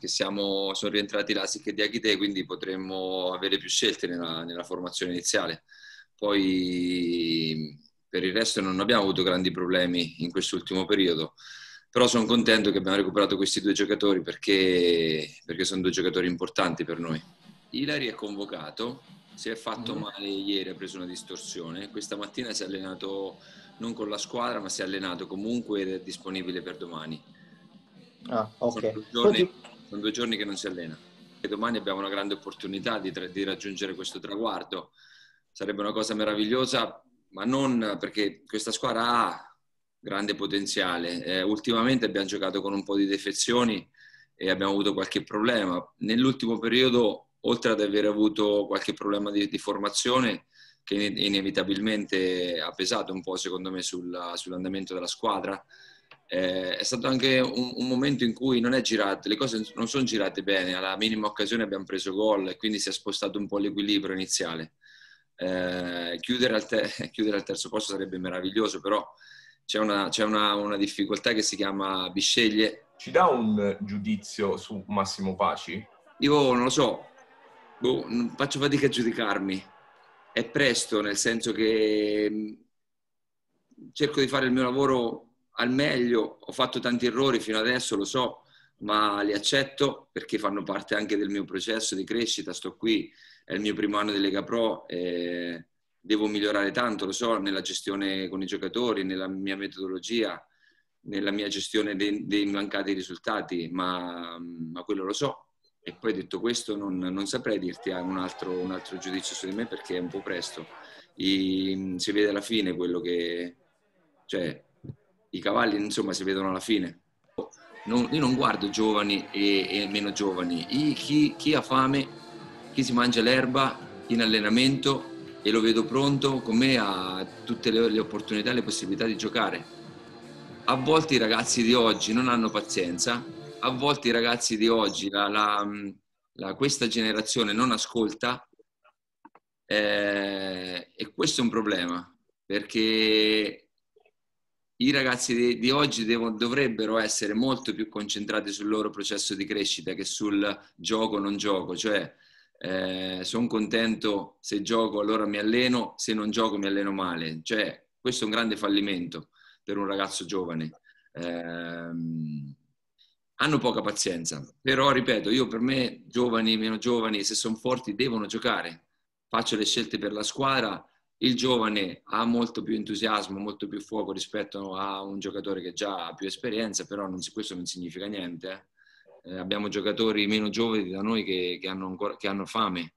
che siamo, sono rientrati Lasic di Aghite, quindi potremmo avere più scelte nella, nella formazione iniziale. Poi per il resto non abbiamo avuto grandi problemi in quest'ultimo periodo però sono contento che abbiamo recuperato questi due giocatori perché, perché, sono due giocatori importanti per noi. Ilari è convocato, si è fatto mm. male ieri, ha preso una distorsione, questa mattina si è allenato non con la squadra ma si è allenato comunque ed è disponibile per domani. Ah, ok. Sono due giorni, sono due giorni che non si allena. E domani abbiamo una grande opportunità di, tra- di raggiungere questo traguardo. Sarebbe una cosa meravigliosa, ma non perché questa squadra ha grande potenziale. Eh, ultimamente abbiamo giocato con un po' di defezioni e abbiamo avuto qualche problema. Nell'ultimo periodo, oltre ad aver avuto qualche problema di, di formazione, che inevitabilmente ha pesato un po', secondo me, sulla, sull'andamento della squadra, eh, è stato anche un, un, momento in cui non è girato, le cose non sono girate bene, alla minima occasione abbiamo preso gol e quindi si è spostato un po' l'equilibrio iniziale. Eh, chiudere, al te- chiudere, al terzo posto sarebbe meraviglioso, però c'è, una, c'è una, una difficoltà che si chiama Bisceglie. Ci dà un giudizio su Massimo Paci? Io non lo so, boh, faccio fatica a giudicarmi. È presto, nel senso che mm, cerco di fare il mio lavoro al meglio, ho fatto tanti errori fino adesso, lo so, ma li accetto perché fanno parte anche del mio processo di crescita, sto qui, è il mio primo anno di Lega Pro, e devo migliorare tanto, lo so, nella gestione con i giocatori, nella mia metodologia, nella mia gestione dei, dei mancati risultati, ma, ma, quello lo so. E poi detto questo non, non saprei dirti ah, un altro, un altro, giudizio su di me perché è un po' presto. I, si vede alla fine quello che... Cioè, i cavalli insomma si vedono alla fine. Non, io non guardo giovani e, e meno giovani, I, chi, chi, ha fame, chi si mangia l'erba in allenamento e lo vedo pronto con me ha tutte le, le opportunità e le possibilità di giocare. A volte i ragazzi di oggi non hanno pazienza, a volte i ragazzi di oggi, la, la, la, questa generazione non ascolta eh, e questo è un problema perché i ragazzi di, di oggi devo, dovrebbero essere molto più concentrati sul loro processo di crescita che sul gioco non gioco, cioè eh, sono contento se gioco allora mi alleno, se non gioco mi alleno male, cioè questo è un grande fallimento per un ragazzo giovane. Eh, hanno poca pazienza, però ripeto, io per me giovani, meno giovani, se sono forti devono giocare, faccio le scelte per la squadra il giovane ha molto più entusiasmo, molto più fuoco rispetto a un giocatore che già ha più esperienza, però non, questo non significa niente. Eh. eh, abbiamo giocatori meno giovani da noi che, che, hanno ancora, che, hanno fame